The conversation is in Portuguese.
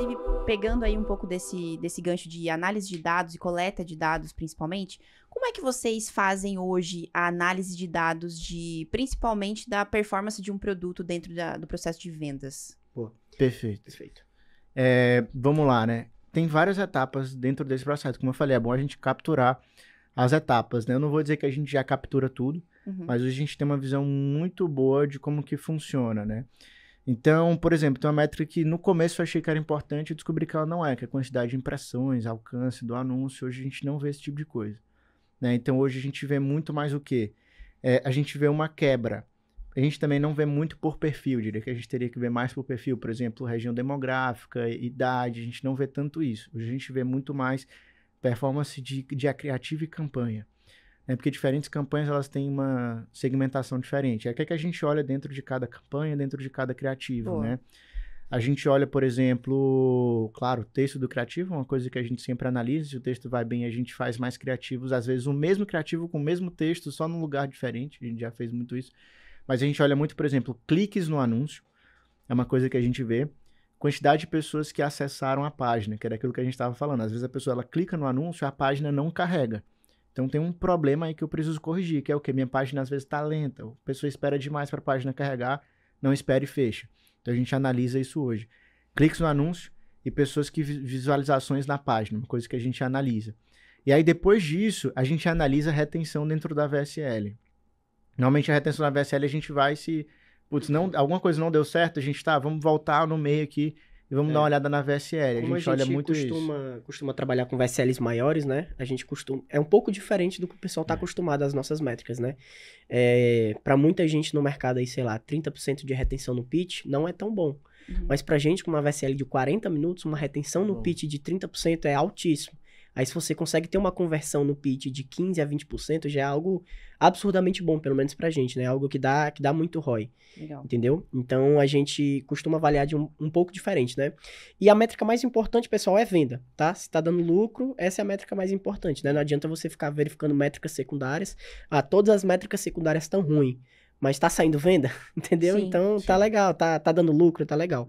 Inclusive, pegando aí um pouco desse, desse gancho de análise de dados e coleta de dados, principalmente, como é que vocês fazem hoje a análise de dados de, principalmente, da performance de um produto dentro da, do processo de vendas? Pô, perfeito. Perfeito. É, vamos lá, né? Tem várias etapas dentro desse processo. Como eu falei, é bom a gente capturar as etapas, né? Eu não vou dizer que a gente já captura tudo, uhum. mas hoje a gente tem uma visão muito boa de como que funciona, né? Então, por exemplo, tem uma métrica que no começo eu achei que era importante e descobri que ela não é, que é a quantidade de impressões, alcance do anúncio. Hoje a gente não vê esse tipo de coisa. Né? Então, hoje a gente vê muito mais o quê? É, a gente vê uma quebra. A gente também não vê muito por perfil, diria que a gente teria que ver mais por perfil, por exemplo, região demográfica, idade, a gente não vê tanto isso. Hoje a gente vê muito mais performance de, de criativa e campanha né? Porque diferentes campanhas elas têm uma segmentação diferente. É o que, é que a gente olha dentro de cada campanha, dentro de cada criativo, Boa. né? A gente olha, por exemplo, claro, o texto do criativo, é uma coisa que a gente sempre analisa, se o texto vai bem, a gente faz mais criativos, às vezes o mesmo criativo com o mesmo texto, só num lugar diferente, a gente já fez muito isso. Mas a gente olha muito, por exemplo, cliques no anúncio, é uma coisa que a gente vê, quantidade de pessoas que acessaram a página, que era aquilo que a gente estava falando. Às vezes a pessoa ela clica no anúncio, a página não carrega. Então tem um problema aí que eu preciso corrigir, que é o que minha página às vezes está lenta, a pessoa espera demais para a página carregar, não espera e fecha. Então a gente analisa isso hoje. Cliques no anúncio e pessoas que visualizações na página, uma coisa que a gente analisa. E aí depois disso, a gente analisa a retenção dentro da VSL. Normalmente a retenção da VSL a gente vai se putz, não, alguma coisa não deu certo, a gente tá, vamos voltar no meio aqui e vamos é. dar uma olhada na VSL. Como a gente, a gente olha muito costuma, isso. costuma trabalhar com VSLs maiores, né? A gente costuma. É um pouco diferente do que o pessoal tá é. acostumado às nossas métricas, né? É, para muita gente no mercado aí, sei lá, 30% de retenção no pitch não é tão bom. Uhum. Mas pra gente, com uma VSL de 40 minutos, uma retenção tá no bom. pitch de 30% é altíssimo. Aí se você consegue ter uma conversão no pitch de 15 a 20%, já é algo absurdamente bom, pelo menos pra gente, né? É algo que dá, que dá muito ROI. Legal. Entendeu? Então a gente costuma avaliar de um, um pouco diferente, né? E a métrica mais importante, pessoal, é venda, tá? Se tá dando lucro, essa é a métrica mais importante, né? Não adianta você ficar verificando métricas secundárias. Ah, todas as métricas secundárias estão ruins mas tá saindo venda, entendeu? Sim, então tá sim. tá legal, tá, tá dando lucro, tá legal.